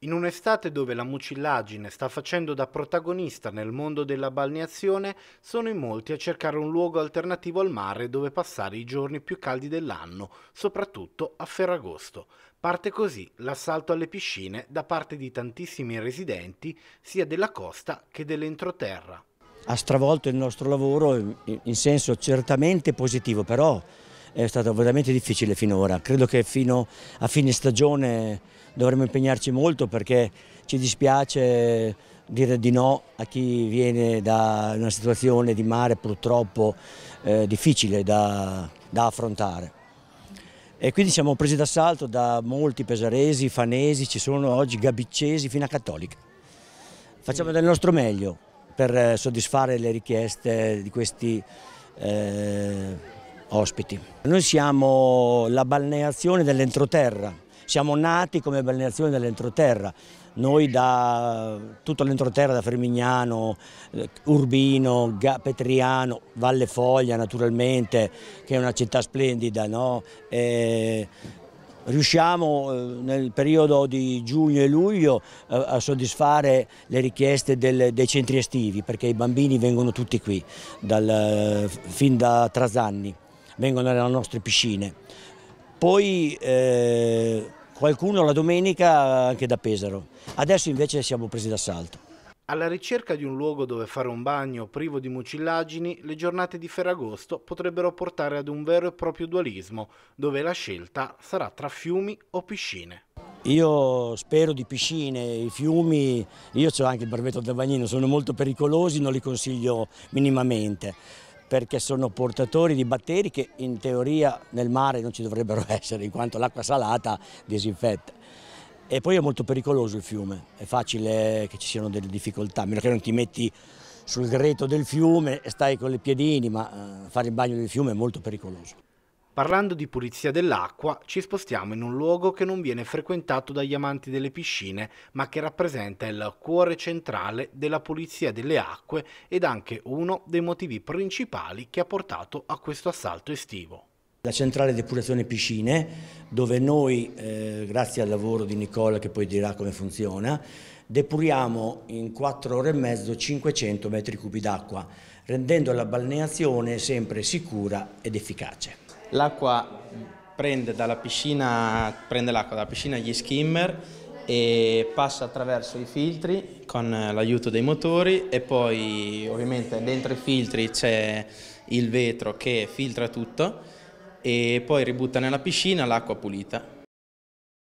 In un'estate dove la mucillagine sta facendo da protagonista nel mondo della balneazione, sono in molti a cercare un luogo alternativo al mare dove passare i giorni più caldi dell'anno, soprattutto a Ferragosto. Parte così l'assalto alle piscine da parte di tantissimi residenti, sia della costa che dell'entroterra. Ha stravolto il nostro lavoro in senso certamente positivo, però è stato veramente difficile finora. Credo che fino a fine stagione dovremo impegnarci molto perché ci dispiace dire di no a chi viene da una situazione di mare purtroppo eh, difficile da, da affrontare. E quindi siamo presi d'assalto da molti pesaresi, fanesi, ci sono oggi gabiccesi fino a cattolica. Facciamo del nostro meglio per eh, soddisfare le richieste di questi eh, ospiti. Noi siamo la balneazione dell'entroterra, siamo nati come balneazione dell'entroterra, noi da tutto l'entroterra, da Fermignano, eh, Urbino, Petriano, Valle Foglia naturalmente, che è una città splendida, no? e riusciamo eh, nel periodo di giugno e luglio a soddisfare le richieste del, dei centri estivi perché i bambini vengono tutti qui dal, eh, fin da Trasanni vengono nelle nostre piscine. Poi eh, qualcuno la domenica anche da Pesaro. Adesso invece siamo presi d'assalto. Alla ricerca di un luogo dove fare un bagno privo di mucillagini, le giornate di Ferragosto potrebbero portare ad un vero e proprio dualismo, dove la scelta sarà tra fiumi o piscine. Io spero di piscine, i fiumi, io ho anche il barbetto del bagnino, sono molto pericolosi, non li consiglio minimamente perché sono portatori di batteri che in teoria nel mare non ci dovrebbero essere in quanto l'acqua salata disinfetta. E poi è molto pericoloso il fiume, è facile che ci siano delle difficoltà, a meno che non ti metti sul greto del fiume e stai con le piedini, ma eh, fare il bagno del fiume è molto pericoloso. Parlando di pulizia dell'acqua, ci spostiamo in un luogo che non viene frequentato dagli amanti delle piscine, ma che rappresenta il cuore centrale della pulizia delle acque ed anche uno dei motivi principali che ha portato a questo assalto estivo. La centrale depurazione piscine, dove noi, eh, grazie al lavoro di Nicola che poi dirà come funziona, depuriamo in 4 ore e mezzo 500 metri cubi d'acqua, rendendo la balneazione sempre sicura ed efficace l'acqua prende dalla piscina, prende dalla piscina gli skimmer e passa attraverso i filtri con l'aiuto dei motori e poi ovviamente dentro i filtri c'è il vetro che filtra tutto e poi ributta nella piscina l'acqua pulita.